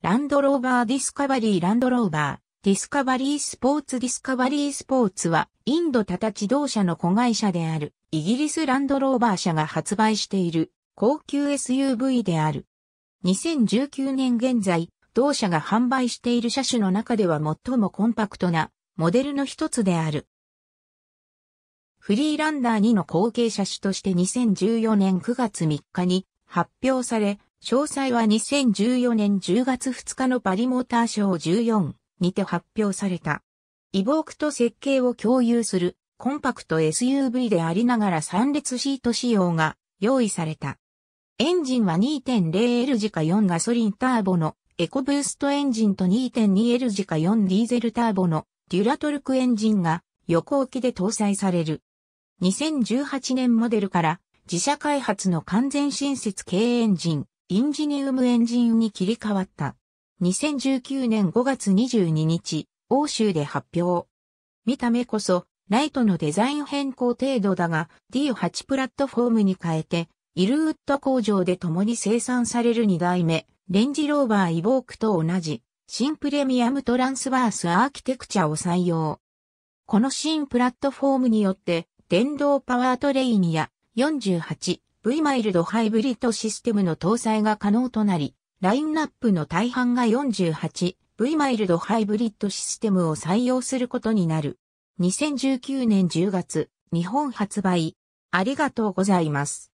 ランドローバーディスカバリーランドローバー、ディスカバリースポーツディスカバリースポーツは、インドタタ自動車の子会社である、イギリスランドローバー社が発売している、高級 SUV である。2019年現在、同社が販売している車種の中では最もコンパクトな、モデルの一つである。フリーランダー2の後継車種として2014年9月3日に発表され、詳細は2014年10月2日のパリモーターショー14にて発表された。イボークと設計を共有するコンパクト SUV でありながら3列シート仕様が用意された。エンジンは 2.0L 時か4ガソリンターボのエコブーストエンジンと 2.2L 時か4ディーゼルターボのデュラトルクエンジンが横置きで搭載される。2018年モデルから自社開発の完全新設系エンジンインジニウムエンジンに切り替わった。2019年5月22日、欧州で発表。見た目こそ、ライトのデザイン変更程度だが、D8 プラットフォームに変えて、イルウッド工場で共に生産される2代目、レンジローバーイボークと同じ、新プレミアムトランスバースアーキテクチャを採用。この新プラットフォームによって、電動パワートレインや48、V マイルドハイブリッドシステムの搭載が可能となり、ラインナップの大半が 48V マイルドハイブリッドシステムを採用することになる。2019年10月、日本発売。ありがとうございます。